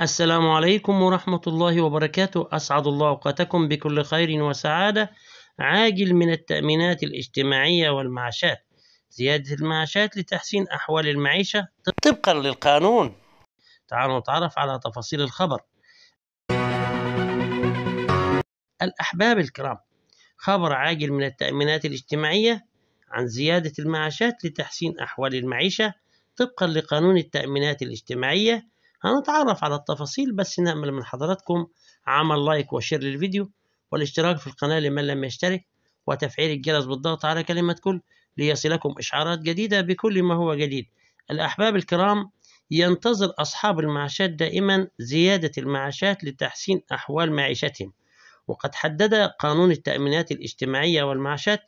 السلام عليكم ورحمة الله وبركاته أسعد الله أوقاتكم بكل خير وسعادة عاجل من التأمينات الاجتماعية والمعاشات زيادة المعاشات لتحسين أحوال المعيشة طبقا للقانون تعالوا نتعرف على تفاصيل الخبر الأحباب الكرام خبر عاجل من التأمينات الاجتماعية عن زيادة المعاشات لتحسين أحوال المعيشة طبقا لقانون التأمينات الاجتماعية هنتعرف على التفاصيل بس نأمل من حضراتكم عمل لايك وشير للفيديو والاشتراك في القناة لمن لم يشترك وتفعيل الجرس بالضغط على كلمة كل ليصلكم إشعارات جديدة بكل ما هو جديد الأحباب الكرام ينتظر أصحاب المعاشات دائما زيادة المعاشات لتحسين أحوال معيشتهم وقد حدد قانون التأمينات الاجتماعية والمعاشات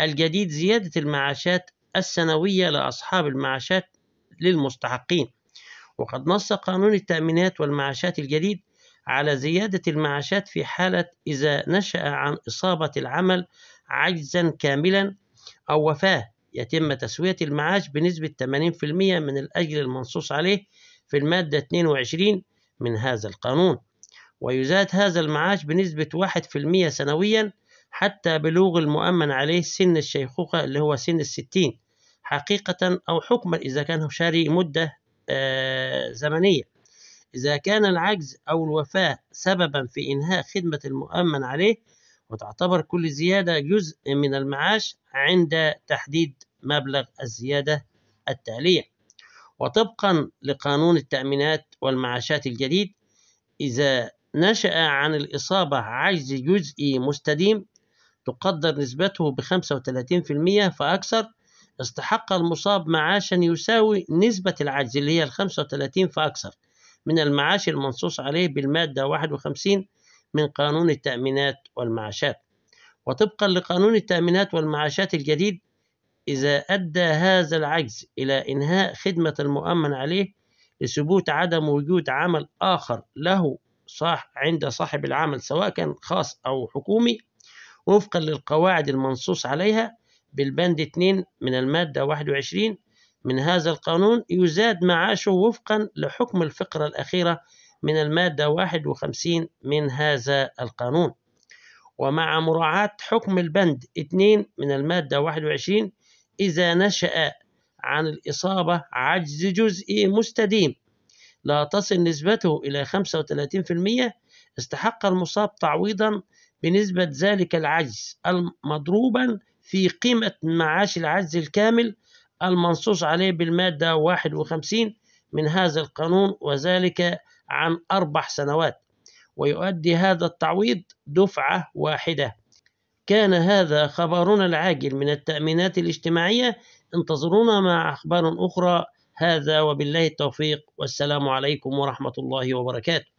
الجديد زيادة المعاشات السنوية لأصحاب المعاشات للمستحقين وقد نص قانون التأمينات والمعاشات الجديد على زيادة المعاشات في حالة إذا نشأ عن إصابة العمل عجزا كاملا أو وفاة يتم تسوية المعاش بنسبة 80% من الأجر المنصوص عليه في المادة 22 من هذا القانون ويزاد هذا المعاش بنسبة 1% سنويا حتى بلوغ المؤمن عليه سن الشيخوخة اللي هو سن الستين حقيقة أو حكما إذا كان شاري مدة آه، زمنية إذا كان العجز أو الوفاة سببا في إنهاء خدمة المؤمن عليه وتعتبر كل زيادة جزء من المعاش عند تحديد مبلغ الزيادة التالية وطبقا لقانون التأمينات والمعاشات الجديد إذا نشأ عن الإصابة عجز جزئي مستديم تقدر نسبته ب 35% فأكثر استحق المصاب معاشا يساوي نسبة العجز اللي هي الخمسة وثلاثين فأكثر من المعاش المنصوص عليه بالمادة واحد وخمسين من قانون التأمينات والمعاشات وطبقا لقانون التأمينات والمعاشات الجديد إذا أدى هذا العجز إلى إنهاء خدمة المؤمن عليه لثبوت عدم وجود عمل آخر له صاح عند صاحب العمل سواء كان خاص أو حكومي وفقا للقواعد المنصوص عليها بالبند 2 من المادة 21 من هذا القانون يزاد معاشه وفقا لحكم الفقرة الأخيرة من المادة 51 من هذا القانون ومع مراعاة حكم البند 2 من المادة 21 إذا نشأ عن الإصابة عجز جزئي مستديم لا تصل نسبته إلى 35% استحق المصاب تعويضا بنسبة ذلك العجز مضروبا في قيمة معاش العجز الكامل المنصوص عليه بالمادة 51 من هذا القانون وذلك عن أربع سنوات ويؤدي هذا التعويض دفعة واحدة كان هذا خبرنا العاجل من التأمينات الاجتماعية انتظرونا مع أخبار أخرى هذا وبالله التوفيق والسلام عليكم ورحمة الله وبركاته